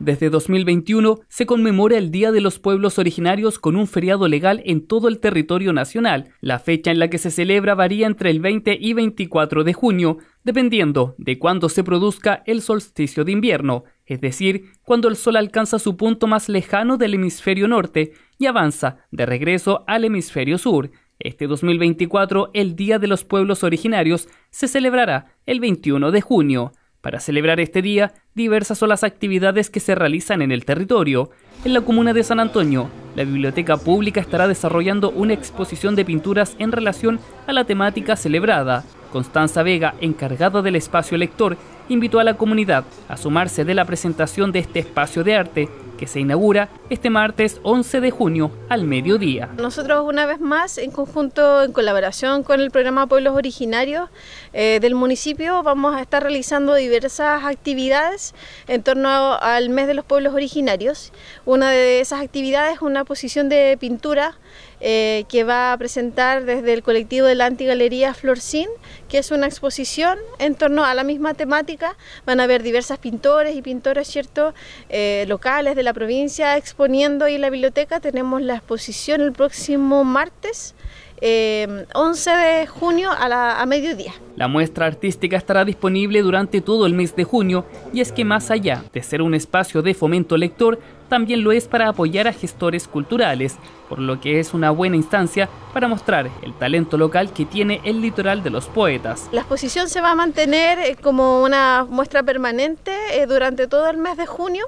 Desde 2021 se conmemora el Día de los Pueblos Originarios con un feriado legal en todo el territorio nacional. La fecha en la que se celebra varía entre el 20 y 24 de junio, dependiendo de cuándo se produzca el solsticio de invierno, es decir, cuando el sol alcanza su punto más lejano del hemisferio norte y avanza de regreso al hemisferio sur. Este 2024, el Día de los Pueblos Originarios, se celebrará el 21 de junio. Para celebrar este día, diversas son las actividades que se realizan en el territorio. En la comuna de San Antonio, la Biblioteca Pública estará desarrollando una exposición de pinturas en relación a la temática celebrada. Constanza Vega, encargada del espacio lector, invitó a la comunidad a sumarse de la presentación de este espacio de arte que se inaugura este martes 11 de junio al mediodía. Nosotros una vez más, en conjunto, en colaboración con el programa Pueblos Originarios eh, del municipio, vamos a estar realizando diversas actividades en torno al mes de los pueblos originarios. Una de esas actividades es una posición de pintura eh, que va a presentar desde el colectivo de la Antigalería Florcín, que es una exposición en torno a la misma temática. Van a haber diversas pintores y pintoras, ¿cierto?, eh, locales de la provincia exponiendo y la biblioteca tenemos la exposición el próximo martes eh, em, 11 de junio a, la, a mediodía. La muestra artística estará disponible durante todo el mes de junio y es que más allá de ser un espacio de fomento lector, también lo es para apoyar a gestores culturales, por lo que es una buena instancia para mostrar el talento local que tiene el litoral de los poetas. La exposición se va a mantener eh, como una muestra permanente eh, durante todo el mes de junio,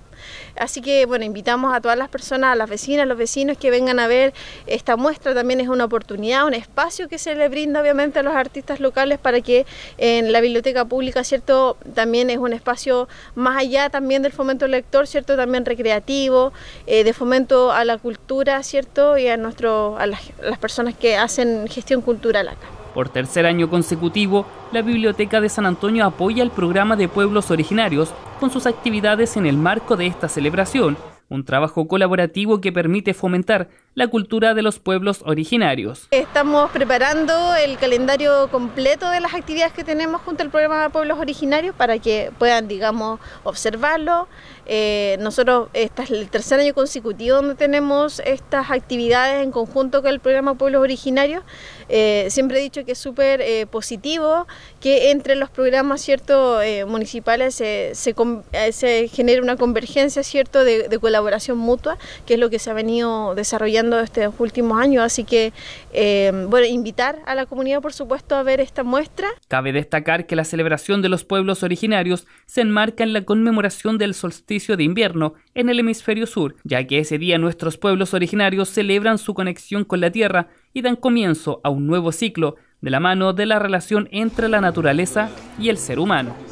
así que bueno, invitamos a todas las personas, a las vecinas, a los vecinos que vengan a ver esta muestra, también es una oportunidad un espacio que se le brinda obviamente a los artistas locales para que en la biblioteca pública, ¿cierto? También es un espacio más allá también del fomento lector, ¿cierto? También recreativo, eh, de fomento a la cultura, ¿cierto? Y a, nuestro, las, a las personas que hacen gestión cultural acá. Por tercer año consecutivo, la Biblioteca de San Antonio apoya el programa de pueblos originarios con sus actividades en el marco de esta celebración, un trabajo colaborativo que permite fomentar la cultura de los pueblos originarios. Estamos preparando el calendario completo de las actividades que tenemos junto al programa de pueblos originarios para que puedan, digamos, observarlo. Eh, nosotros, este es el tercer año consecutivo donde tenemos estas actividades en conjunto con el programa Pueblos Originarios. Eh, siempre he dicho que es súper eh, positivo que entre los programas cierto, municipales se, se, genere una convergencia cierto, de colaboración mutua, que es lo que se ha venido desarrollando de estos últimos años. Así que, eh, bueno, invitar a la comunidad, por supuesto, a ver esta muestra. Cabe destacar que la celebración de los pueblos originarios se enmarca en la conmemoración del solsticio de invierno en el hemisferio sur, ya que ese día nuestros pueblos originarios celebran su conexión con la tierra y dan comienzo a un nuevo ciclo de la mano de la relación entre la naturaleza y el ser humano.